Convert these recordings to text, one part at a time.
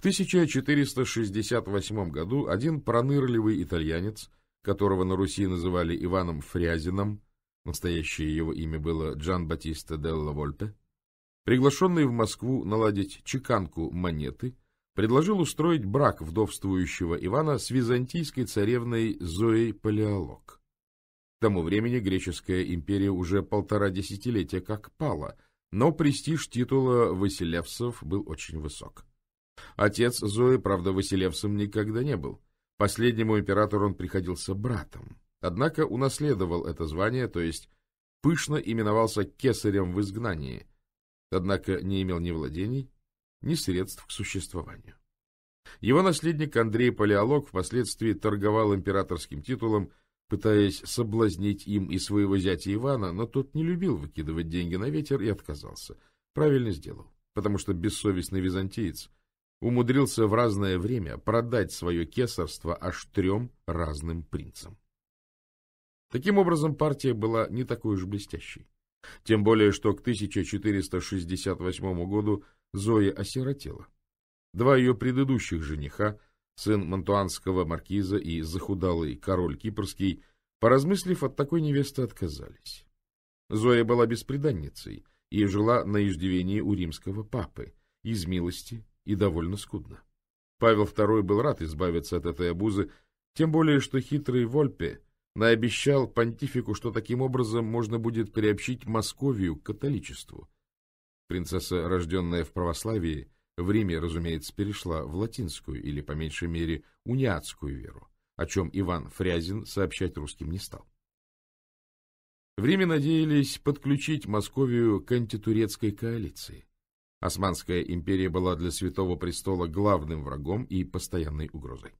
В 1468 году один пронырливый итальянец, которого на Руси называли Иваном Фрязином, настоящее его имя было Джан Батиста Делла Вольпе, приглашенный в Москву наладить чеканку монеты, предложил устроить брак вдовствующего Ивана с византийской царевной Зоей Палеолог. К тому времени греческая империя уже полтора десятилетия как пала, но престиж титула Василевсов был очень высок. Отец Зои, правда, Василевсом никогда не был. Последнему императору он приходился братом. Однако унаследовал это звание, то есть пышно именовался кесарем в изгнании, однако не имел ни владений, ни средств к существованию. Его наследник Андрей Палеолог впоследствии торговал императорским титулом, пытаясь соблазнить им и своего зятя Ивана, но тот не любил выкидывать деньги на ветер и отказался. Правильно сделал, потому что бессовестный византиец умудрился в разное время продать свое кесарство аж трем разным принцам. Таким образом, партия была не такой уж блестящей. Тем более, что к 1468 году Зоя осиротела. Два ее предыдущих жениха, сын мантуанского маркиза и захудалый король кипрский, поразмыслив от такой невесты, отказались. Зоя была бесприданницей и жила на иждивении у римского папы, из милости и довольно скудно. Павел II был рад избавиться от этой обузы, тем более что хитрый Вольпе наобещал понтифику, что таким образом можно будет приобщить Московию к католичеству. Принцесса, рожденная в православии, в Риме, разумеется, перешла в латинскую или, по меньшей мере, униатскую веру, о чем Иван Фрязин сообщать русским не стал. В Риме надеялись подключить Московию к антитурецкой коалиции. Османская империя была для Святого Престола главным врагом и постоянной угрозой.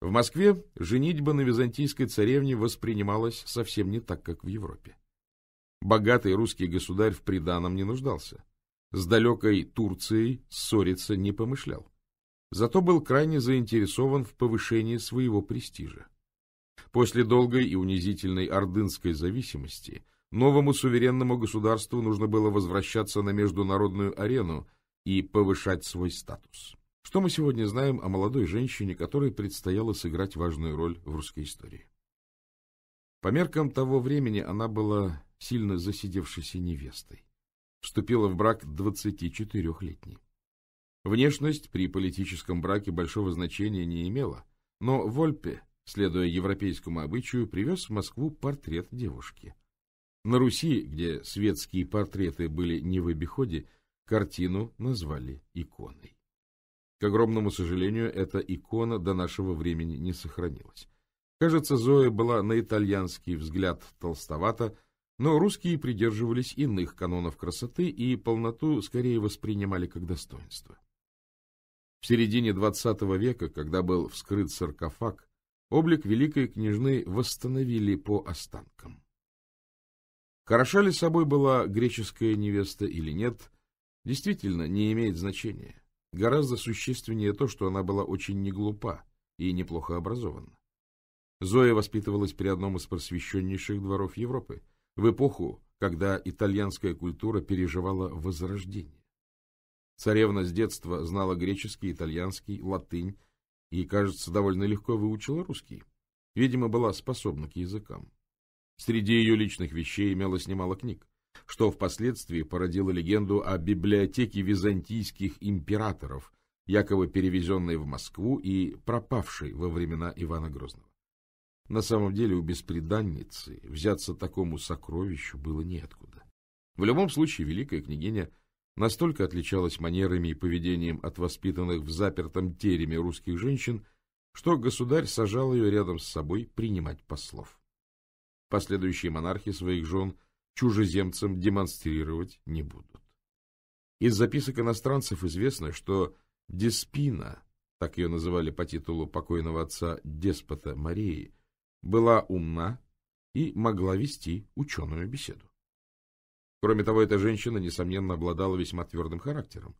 В Москве женитьба на византийской царевне воспринималась совсем не так, как в Европе. Богатый русский государь в приданом не нуждался. С далекой Турцией ссориться не помышлял. Зато был крайне заинтересован в повышении своего престижа. После долгой и унизительной ордынской зависимости Новому суверенному государству нужно было возвращаться на международную арену и повышать свой статус. Что мы сегодня знаем о молодой женщине, которой предстояло сыграть важную роль в русской истории? По меркам того времени она была сильно засидевшейся невестой. Вступила в брак 24-летней. Внешность при политическом браке большого значения не имела, но Вольпе, следуя европейскому обычаю, привез в Москву портрет девушки – на Руси, где светские портреты были не в обиходе, картину назвали иконой. К огромному сожалению, эта икона до нашего времени не сохранилась. Кажется, Зоя была на итальянский взгляд толстовата, но русские придерживались иных канонов красоты и полноту скорее воспринимали как достоинство. В середине XX века, когда был вскрыт саркофаг, облик великой княжны восстановили по останкам. Хороша ли собой была греческая невеста или нет, действительно не имеет значения. Гораздо существеннее то, что она была очень неглупа и неплохо образована. Зоя воспитывалась при одном из просвещеннейших дворов Европы, в эпоху, когда итальянская культура переживала возрождение. Царевна с детства знала греческий, итальянский, латынь и, кажется, довольно легко выучила русский. Видимо, была способна к языкам. Среди ее личных вещей имелось немало книг, что впоследствии породило легенду о библиотеке византийских императоров, якобы перевезенной в Москву и пропавшей во времена Ивана Грозного. На самом деле у беспреданницы взяться такому сокровищу было неоткуда. В любом случае, великая княгиня настолько отличалась манерами и поведением от воспитанных в запертом тереме русских женщин, что государь сажал ее рядом с собой принимать послов. Последующие монархи своих жен чужеземцам демонстрировать не будут. Из записок иностранцев известно, что Деспина, так ее называли по титулу покойного отца деспота Марии, была умна и могла вести ученую беседу. Кроме того, эта женщина, несомненно, обладала весьма твердым характером,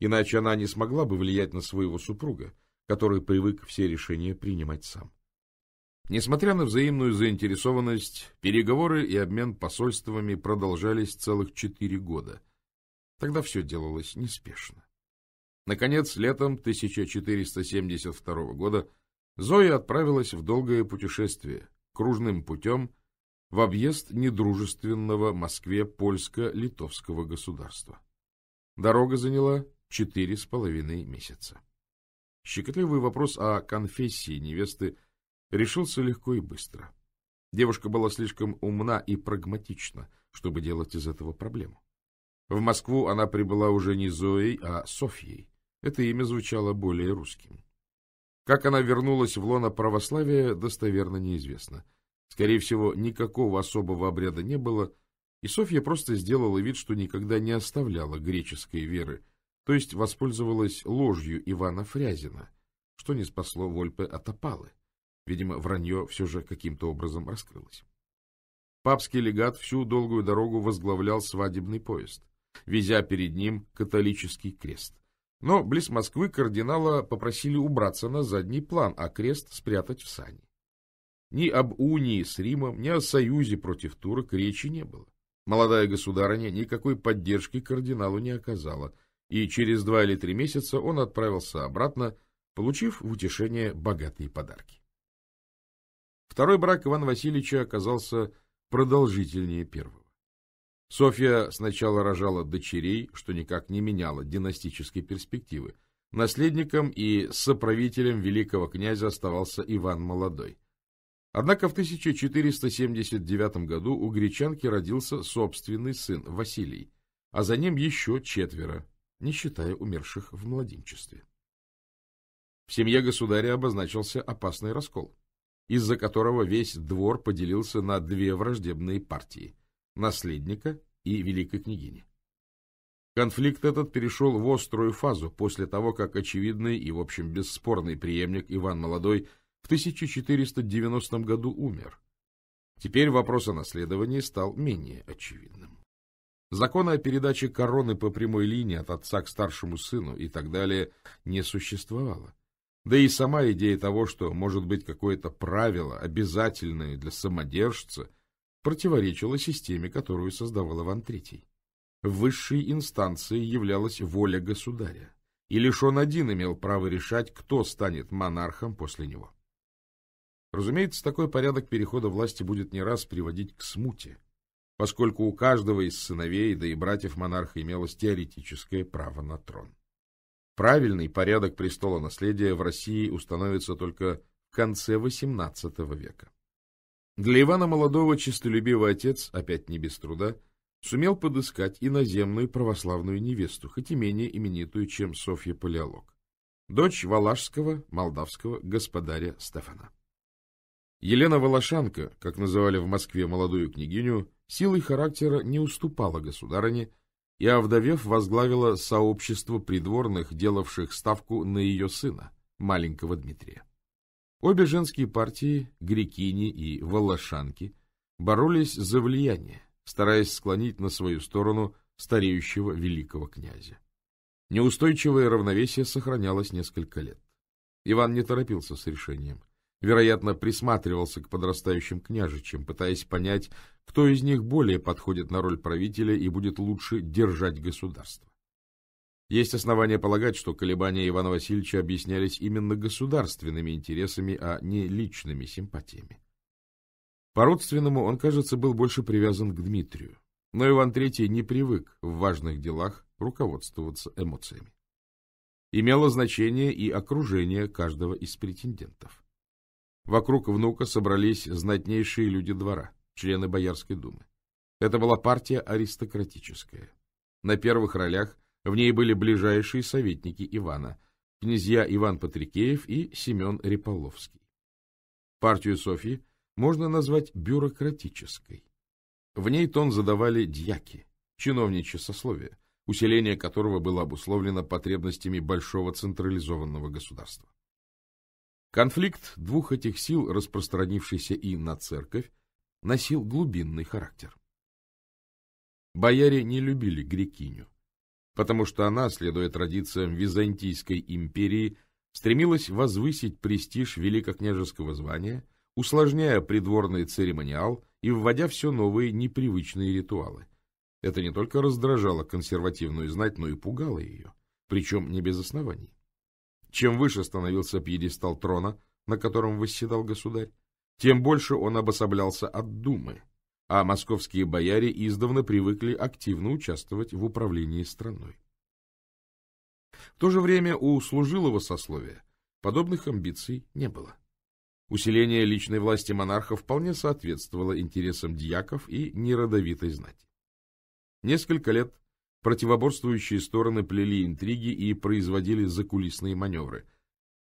иначе она не смогла бы влиять на своего супруга, который привык все решения принимать сам. Несмотря на взаимную заинтересованность, переговоры и обмен посольствами продолжались целых четыре года. Тогда все делалось неспешно. Наконец, летом 1472 года Зоя отправилась в долгое путешествие, кружным путем, в объезд недружественного Москве польско-литовского государства. Дорога заняла четыре с половиной месяца. Щекотливый вопрос о конфессии невесты решился легко и быстро. Девушка была слишком умна и прагматична, чтобы делать из этого проблему. В Москву она прибыла уже не Зоей, а Софьей. Это имя звучало более русским. Как она вернулась в лоно православия, достоверно неизвестно. Скорее всего, никакого особого обряда не было, и Софья просто сделала вид, что никогда не оставляла греческой веры, то есть воспользовалась ложью Ивана Фрязина, что не спасло Вольпе от опалы. Видимо, вранье все же каким-то образом раскрылось. Папский легат всю долгую дорогу возглавлял свадебный поезд, везя перед ним католический крест. Но близ Москвы кардинала попросили убраться на задний план, а крест спрятать в сани. Ни об унии с Римом, ни о союзе против турок речи не было. Молодая государыня никакой поддержки кардиналу не оказала, и через два или три месяца он отправился обратно, получив в утешение богатые подарки. Второй брак Ивана Васильевича оказался продолжительнее первого. Софья сначала рожала дочерей, что никак не меняло династической перспективы. Наследником и соправителем великого князя оставался Иван Молодой. Однако в 1479 году у гречанки родился собственный сын Василий, а за ним еще четверо, не считая умерших в младенчестве. В семье государя обозначился опасный раскол из-за которого весь двор поделился на две враждебные партии – наследника и великой княгини. Конфликт этот перешел в острую фазу после того, как очевидный и, в общем, бесспорный преемник Иван Молодой в 1490 году умер. Теперь вопрос о наследовании стал менее очевидным. Закона о передаче короны по прямой линии от отца к старшему сыну и так далее не существовало. Да и сама идея того, что может быть какое-то правило, обязательное для самодержца, противоречила системе, которую создавал Иван Третий. Высшей инстанцией являлась воля государя, и лишь он один имел право решать, кто станет монархом после него. Разумеется, такой порядок перехода власти будет не раз приводить к смуте, поскольку у каждого из сыновей, да и братьев монарха имелось теоретическое право на трон. Правильный порядок престола наследия в России установится только в конце XVIII века. Для Ивана Молодого честолюбивый отец, опять не без труда, сумел подыскать иноземную православную невесту, хоть и менее именитую, чем Софья Палеолог, дочь валашского, молдавского господаря Стефана. Елена Волошанка, как называли в Москве молодую княгиню, силой характера не уступала государыне, и, овдовев, возглавила сообщество придворных, делавших ставку на ее сына, маленького Дмитрия. Обе женские партии, грекини и волошанки, боролись за влияние, стараясь склонить на свою сторону стареющего великого князя. Неустойчивое равновесие сохранялось несколько лет. Иван не торопился с решением – вероятно, присматривался к подрастающим княжичам, пытаясь понять, кто из них более подходит на роль правителя и будет лучше держать государство. Есть основания полагать, что колебания Ивана Васильевича объяснялись именно государственными интересами, а не личными симпатиями. По-родственному он, кажется, был больше привязан к Дмитрию, но Иван III не привык в важных делах руководствоваться эмоциями. Имело значение и окружение каждого из претендентов. Вокруг внука собрались знатнейшие люди двора, члены Боярской думы. Это была партия аристократическая. На первых ролях в ней были ближайшие советники Ивана, князья Иван Патрикеев и Семен Реполовский. Партию Софьи можно назвать бюрократической. В ней тон задавали дьяки, чиновничье сословие, усиление которого было обусловлено потребностями большого централизованного государства. Конфликт двух этих сил, распространившийся и на церковь, носил глубинный характер. Бояре не любили грекиню, потому что она, следуя традициям Византийской империи, стремилась возвысить престиж великокняжеского звания, усложняя придворный церемониал и вводя все новые непривычные ритуалы. Это не только раздражало консервативную знать, но и пугало ее, причем не без оснований. Чем выше становился пьедестал трона, на котором восседал государь, тем больше он обособлялся от думы, а московские бояре издавна привыкли активно участвовать в управлении страной. В то же время у служилого сословия подобных амбиций не было. Усиление личной власти монарха вполне соответствовало интересам дьяков и неродовитой знати. Несколько лет Противоборствующие стороны плели интриги и производили закулисные маневры.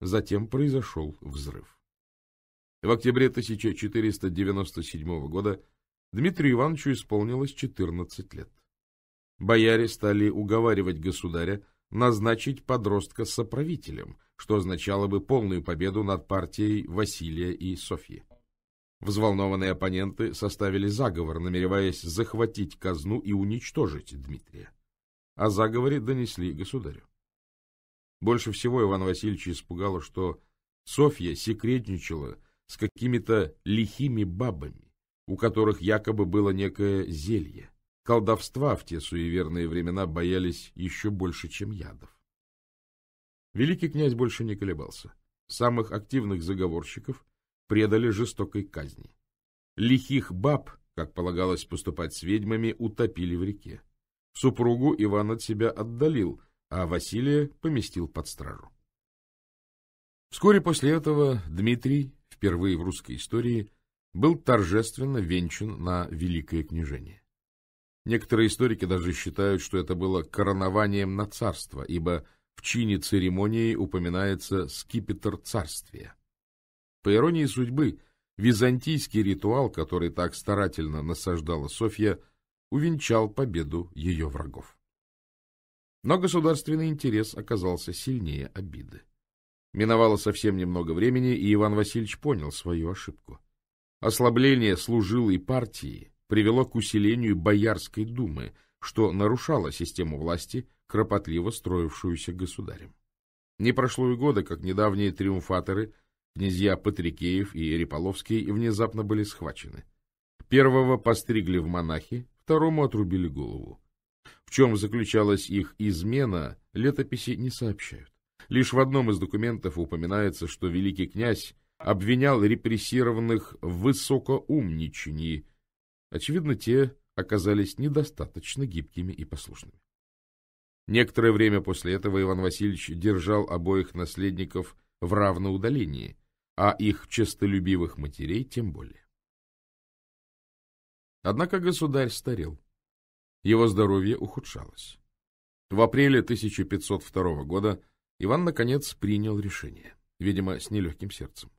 Затем произошел взрыв. В октябре 1497 года Дмитрию Ивановичу исполнилось 14 лет. Бояре стали уговаривать государя назначить подростка соправителем, что означало бы полную победу над партией Василия и Софьи. Взволнованные оппоненты составили заговор, намереваясь захватить казну и уничтожить Дмитрия. О заговоре донесли государю. Больше всего Иван Васильевич испугало, что Софья секретничала с какими-то лихими бабами, у которых якобы было некое зелье. Колдовства в те суеверные времена боялись еще больше, чем ядов. Великий князь больше не колебался. Самых активных заговорщиков предали жестокой казни. Лихих баб, как полагалось поступать с ведьмами, утопили в реке. Супругу Иван от себя отдалил, а Василия поместил под стражу. Вскоре после этого Дмитрий, впервые в русской истории, был торжественно венчан на Великое княжение. Некоторые историки даже считают, что это было коронованием на царство, ибо в чине церемонии упоминается скипетр царствия. По иронии судьбы, византийский ритуал, который так старательно насаждала Софья, увенчал победу ее врагов. Но государственный интерес оказался сильнее обиды. Миновало совсем немного времени, и Иван Васильевич понял свою ошибку. Ослабление служилой партии привело к усилению Боярской думы, что нарушало систему власти, кропотливо строившуюся государем. Не прошло и года, как недавние триумфаторы, князья Патрикеев и Реполовский, внезапно были схвачены. Первого постригли в монахи, второму отрубили голову. В чем заключалась их измена, летописи не сообщают. Лишь в одном из документов упоминается, что великий князь обвинял репрессированных в высокоумничании. Очевидно, те оказались недостаточно гибкими и послушными. Некоторое время после этого Иван Васильевич держал обоих наследников в равноудалении, а их честолюбивых матерей тем более. Однако государь старел. Его здоровье ухудшалось. В апреле 1502 года Иван, наконец, принял решение, видимо, с нелегким сердцем.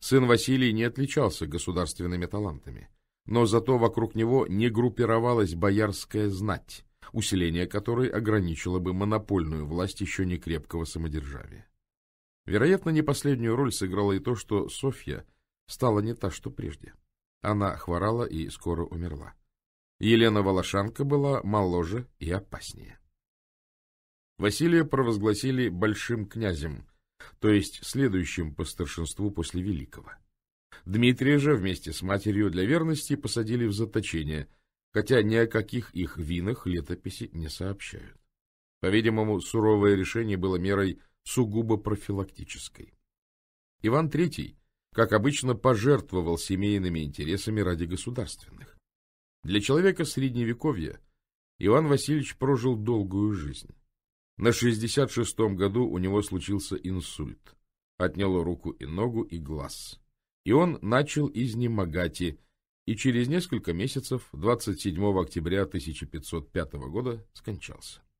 Сын Василий не отличался государственными талантами, но зато вокруг него не группировалась боярская знать, усиление которой ограничило бы монопольную власть еще не крепкого самодержавия. Вероятно, не последнюю роль сыграло и то, что Софья стала не та, что прежде. Она хворала и скоро умерла. Елена Волошанка была моложе и опаснее. Василия провозгласили большим князем, то есть следующим по старшинству после Великого. Дмитрия же вместе с матерью для верности посадили в заточение, хотя ни о каких их винах летописи не сообщают. По-видимому, суровое решение было мерой сугубо профилактической. Иван III как обычно, пожертвовал семейными интересами ради государственных. Для человека Средневековья Иван Васильевич прожил долгую жизнь. На 66-м году у него случился инсульт. Отняло руку и ногу, и глаз. И он начал изнемогать, и через несколько месяцев, 27 октября 1505 года, скончался.